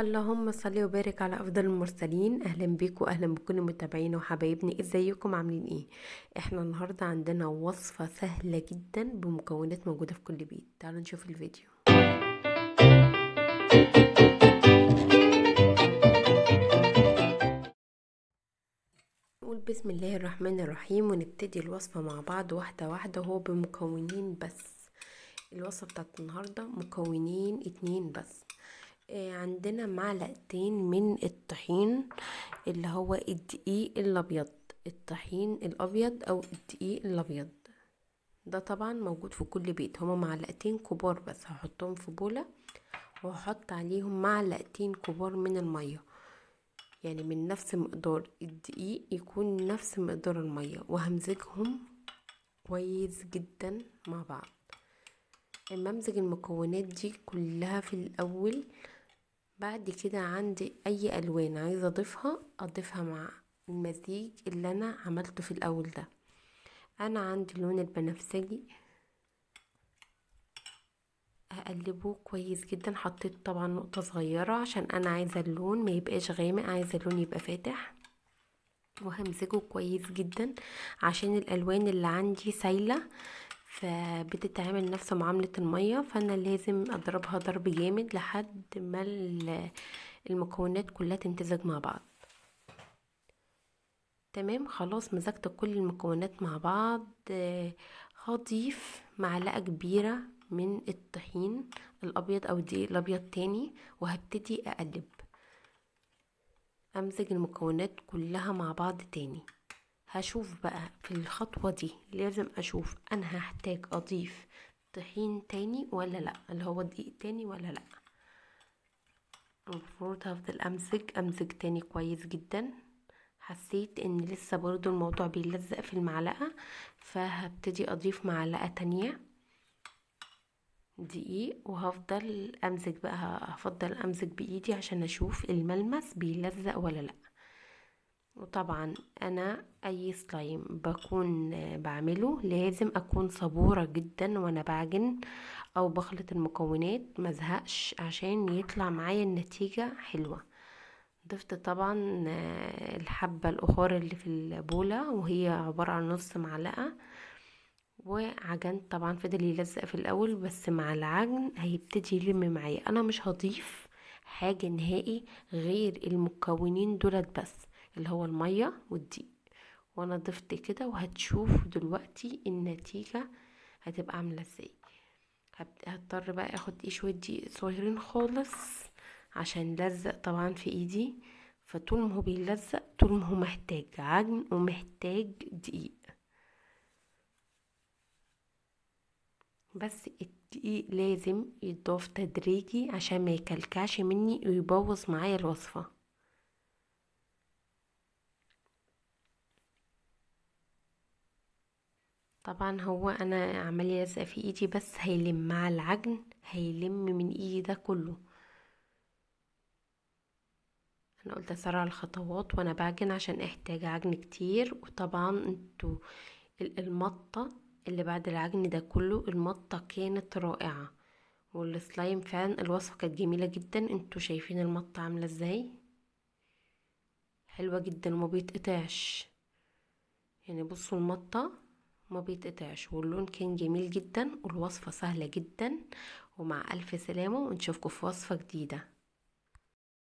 اللهم صل وبارك على افضل المرسلين اهلا بيكم واهلا بكل متابعينا وحبايبنا ازيكم عاملين ايه احنا النهارده عندنا وصفه سهله جدا بمكونات موجوده في كل بيت تعالوا نشوف الفيديو نقول بسم الله الرحمن الرحيم ونبتدي الوصفه مع بعض واحده واحده وهو بمكونين بس الوصفه بتاعت النهارده مكونين اتنين بس عندنا معلقتين من الطحين اللي هو الدقيق الابيض الطحين الابيض او الدقيق الابيض ده طبعا موجود في كل بيت هما معلقتين كبار بس هحطهم في بوله وهحط عليهم معلقتين كبار من الميه يعني من نفس مقدار الدقيق يكون نفس مقدار الميه وهمزجهم كويس جدا مع بعض اما امزج المكونات دي كلها في الاول بعد كده عندي اي الوان عايزه اضيفها اضيفها مع المزيج اللي انا عملته في الاول ده انا عندي اللون البنفسجي هقلبه كويس جدا حطيت طبعا نقطه صغيره عشان انا عايزه اللون ما يبقاش غامق عايزه اللون يبقى فاتح وهمزجه كويس جدا عشان الالوان اللي عندي سايله فبتتعامل نفس معاملة المية فأنا لازم أضربها ضرب جامد لحد ما المكونات كلها تمتزج مع بعض تمام خلاص مزجت كل المكونات مع بعض هضيف معلقة كبيرة من الطحين الأبيض أو دي الأبيض تاني وهبتدي أقلب أمزج المكونات كلها مع بعض تاني هشوف بقى في الخطوة دي لازم أشوف أنا هحتاج أضيف طحين تاني ولا لأ اللي هو دقيق تاني ولا لأ المفروض هفضل أمزج أمزج تاني كويس جدا حسيت ان لسه برضو الموضوع بيلزق في المعلقة فهبتدي أضيف معلقة تانية دقيق وهفضل أمزج بقى هفضل أمزج بإيدي عشان أشوف الملمس بيلزق ولا لأ وطبعا انا اي سلايم بكون بعمله لازم اكون صبورة جدا وانا بعجن او بخلط المكونات مزهقش عشان يطلع معايا النتيجة حلوة ضفت طبعا آه، الحبة الاخار اللي في البولة وهي عبارة عن نص معلقة وعجنت طبعا فضل يلزق في الاول بس مع العجن هيبتدي يلم معايا انا مش هضيف حاجة نهائي غير المكونين دولت بس اللي هو المية والدقيق وانا ضفت كده وهتشوف دلوقتي النتيجة هتبقى عاملة ازاي هضطر بقى اخد ايه شوية دقيق صغيرين خالص عشان لزق طبعا في ايدي فطول ما هو بيلزق طول ما هو محتاج عجن ومحتاج دقيق بس الدقيق لازم يتضاف تدريجي عشان ما يكلكعش مني ويبوظ معايا الوصفه طبعا هو انا عمليه لازقه في ايدي بس هيلم مع العجن هيلم من ايدي ده كله انا قلت اسرع الخطوات وانا بعجن عشان احتاج عجن كتير وطبعا انتوا المطه اللي بعد العجن ده كله المطه كانت رائعه والسلايم فعلا الوصفه كانت جميله جدا انتوا شايفين المطه عامله ازاي حلوه جدا وما بيتقطعش يعني بصوا المطه ما بيتقطعش واللون كان جميل جدا والوصفة سهلة جدا ومع ألف سلامة ونشوفكم في وصفة جديدة